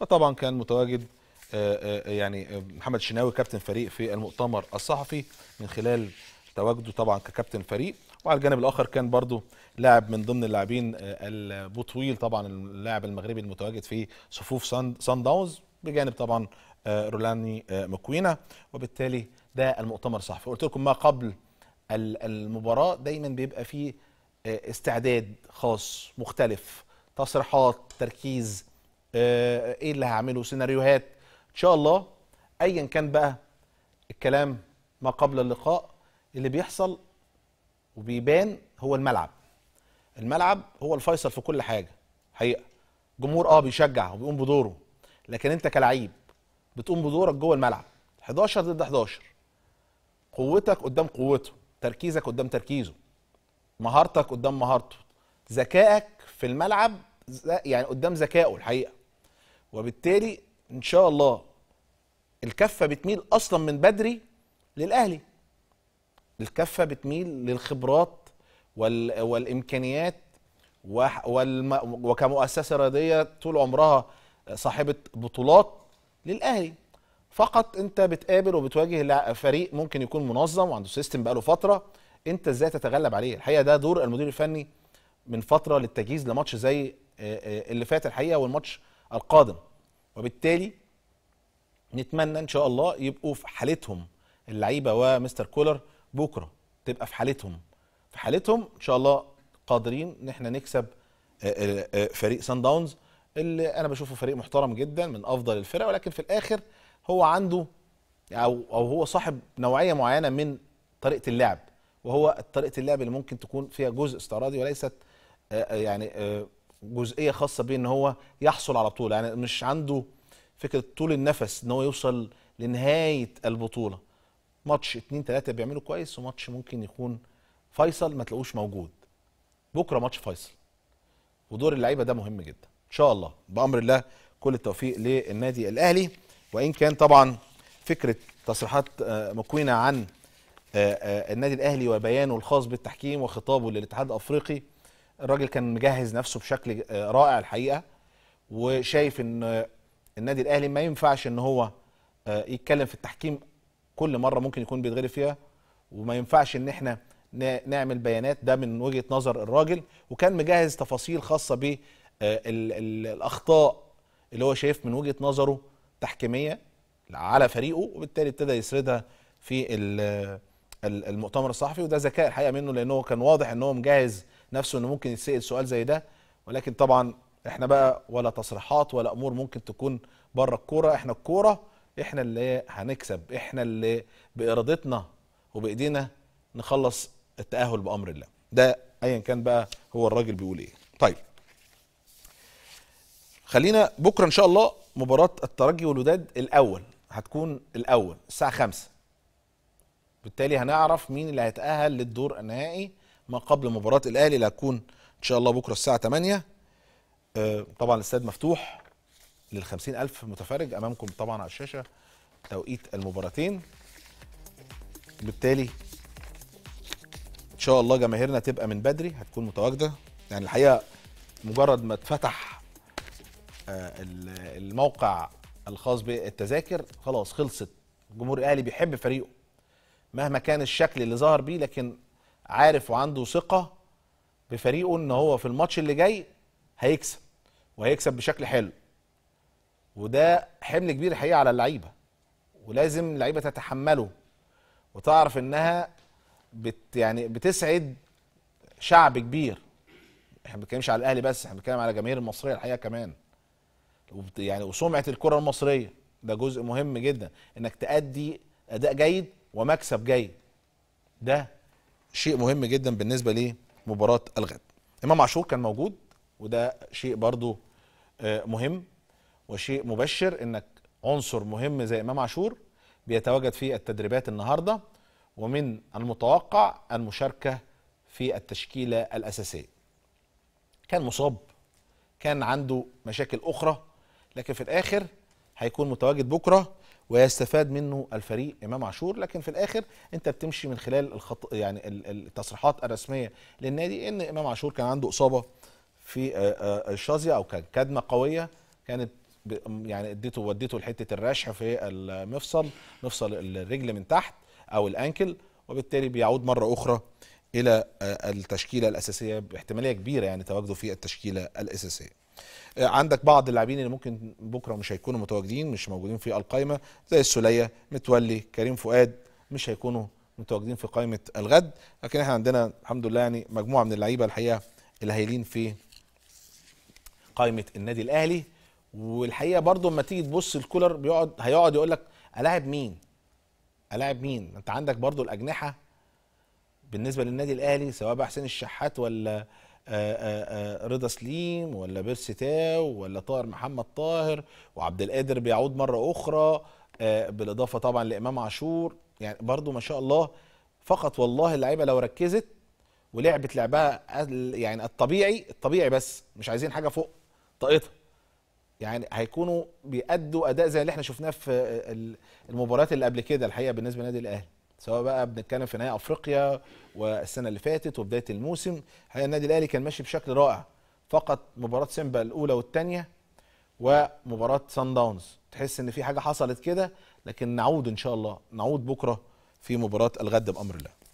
وطبعا كان متواجد آه، آه، يعني آه، محمد شناوي كابتن فريق في المؤتمر الصحفي من خلال تواجده طبعا ككابتن فريق وعلى الجانب الاخر كان برضو لاعب من ضمن اللاعبين البوطويل طبعا اللاعب المغربي المتواجد في صفوف سان داونز بجانب طبعا رولاني مكوينا وبالتالي ده المؤتمر الصحفي قلت لكم ما قبل المباراه دايما بيبقى فيه استعداد خاص مختلف تصريحات تركيز آه، ايه اللي هعمله سيناريوهات ان شاء الله ايا كان بقى الكلام ما قبل اللقاء اللي بيحصل وبيبان هو الملعب الملعب هو الفيصل في كل حاجه حقيقه جمهور اه بيشجع وبيقوم بدوره لكن انت كلعيب بتقوم بدورك جوه الملعب 11 ضد 11 قوتك قدام قوته تركيزك قدام تركيزه مهارتك قدام مهارته ذكائك في الملعب يعني قدام ذكائه الحقيقه وبالتالي ان شاء الله الكفه بتميل اصلا من بدري للاهلي الكفه بتميل للخبرات وال والامكانيات والم وكمؤسسه رياضيه طول عمرها صاحبه بطولات للاهلي فقط انت بتقابل وبتواجه فريق ممكن يكون منظم وعنده سيستم بقاله فتره انت ازاي تتغلب عليه الحقيقه ده دور المدير الفني من فتره للتجهيز لماتش زي آه، آه، اللي فات الحقيقه والماتش القادم وبالتالي نتمنى ان شاء الله يبقوا في حالتهم اللعيبه ومستر كولر بكره تبقى في حالتهم في حالتهم ان شاء الله قادرين ان احنا نكسب آه، فريق سان داونز اللي انا بشوفه فريق محترم جدا من افضل الفرق ولكن في الاخر هو عنده او او هو صاحب نوعيه معينه من طريقه اللعب وهو طريقه اللعب اللي ممكن تكون فيها جزء استعراضي وليست يعني جزئيه خاصه بيه ان هو يحصل على بطوله يعني مش عنده فكره طول النفس ان هو يوصل لنهايه البطوله ماتش اتنين تلاته بيعملوا كويس وماتش ممكن يكون فيصل ما تلاقوش موجود بكره ماتش فيصل ودور اللعيبه ده مهم جدا ان شاء الله بامر الله كل التوفيق للنادي الاهلي وان كان طبعا فكره تصريحات آه، مكوينه عن آه، آه، النادي الاهلي وبيانه الخاص بالتحكيم وخطابه للاتحاد الافريقي الراجل كان مجهز نفسه بشكل آه، رائع الحقيقه وشايف ان آه، النادي الاهلي ما ينفعش ان هو آه، يتكلم في التحكيم كل مره ممكن يكون بيتغلب فيها وما ينفعش ان احنا نعمل بيانات ده من وجهه نظر الراجل وكان مجهز تفاصيل خاصه ب الاخطاء اللي هو شايف من وجهه نظره تحكيميه على فريقه وبالتالي ابتدى يسردها في المؤتمر الصحفي وده ذكاء الحقيقه منه لانه كان واضح ان هو مجهز نفسه انه ممكن يتسال سؤال زي ده ولكن طبعا احنا بقى ولا تصريحات ولا امور ممكن تكون بره الكوره احنا الكوره احنا اللي هنكسب احنا اللي بارادتنا وبايدينا نخلص التاهل بامر الله ده ايا كان بقى هو الراجل بيقول ايه طيب خلينا بكره ان شاء الله مباراه الترجي والوداد الاول هتكون الاول الساعه 5 بالتالي هنعرف مين اللي هيتاهل للدور النهائي ما قبل مباراه الاهلي اللي هتكون ان شاء الله بكره الساعه 8 آه، طبعا الاستاد مفتوح لل 50000 متفرج امامكم طبعا على الشاشه توقيت المباراتين بالتالي ان شاء الله جماهيرنا تبقى من بدري هتكون متواجده يعني الحقيقه مجرد ما اتفتح آه، الموقع الخاص بالتذاكر خلاص خلصت جمهور الاهلي بيحب فريقه مهما كان الشكل اللي ظهر بيه لكن عارف وعنده ثقه بفريقه ان هو في الماتش اللي جاي هيكسب وهيكسب بشكل حلو وده حمل كبير الحقيقه على اللعيبه ولازم اللعيبه تتحمله وتعرف انها بت يعني بتسعد شعب كبير احنا ما بنتكلمش على الاهلي بس احنا بنتكلم على جماهير المصريه الحقيقه كمان يعني وسمعه الكره المصريه ده جزء مهم جدا انك تأدي اداء جيد ومكسب جيد ده شيء مهم جدا بالنسبه لمباراه الغد امام عاشور كان موجود وده شيء برضو آه، مهم وشيء مبشر انك عنصر مهم زي امام عاشور بيتواجد في التدريبات النهارده ومن المتوقع المشاركه في التشكيله الاساسيه كان مصاب كان عنده مشاكل اخرى لكن في الاخر هيكون متواجد بكره ويستفاد منه الفريق امام عاشور لكن في الاخر انت بتمشي من خلال الخط يعني التصريحات الرسميه للنادي ان امام عاشور كان عنده اصابه في الشازيا او كان كدمه قويه كانت يعني اديته وديته لحته الرشح في المفصل مفصل الرجل من تحت او الانكل وبالتالي بيعود مره اخرى الى التشكيله الاساسيه باحتماليه كبيره يعني تواجده في التشكيله الاساسيه آه، عندك بعض اللاعبين اللي ممكن بكره مش هيكونوا متواجدين مش موجودين في القائمه زي السوليه متولي كريم فؤاد مش هيكونوا متواجدين في قائمه الغد لكن احنا عندنا الحمد لله يعني مجموعه من اللعيبه الحقيقه الهايلين في قائمه النادي الاهلي والحقيقه برضو لما تيجي تبص الكولر بيقعد هيقعد يقول لك الاعب مين الاعب مين انت عندك برضو الاجنحه بالنسبه للنادي الاهلي سواء بقى حسين الشحات ولا آه، آه، آه، رضا سليم ولا بيرسي تاو ولا طاهر محمد طاهر وعبد القادر بيعود مره اخرى بالاضافه طبعا لامام عاشور يعني برضو ما شاء الله فقط والله اللعيبه لو ركزت ولعبت لعبها يعني الطبيعي الطبيعي بس مش عايزين حاجه فوق طاقتها يعني هيكونوا بيأدوا اداء زي اللي احنا شفناه في المباريات اللي قبل كده الحقيقه بالنسبه لنادي الاهلي سواء بقى بنتكلم في نهائي افريقيا والسنه اللي فاتت وبدايه الموسم الحقيقه النادي الاهلي كان ماشي بشكل رائع فقط مباراه سيمبا الاولى والثانيه ومباراه سان داونز تحس ان في حاجه حصلت كده لكن نعود ان شاء الله نعود بكره في مباراه الغد بامر الله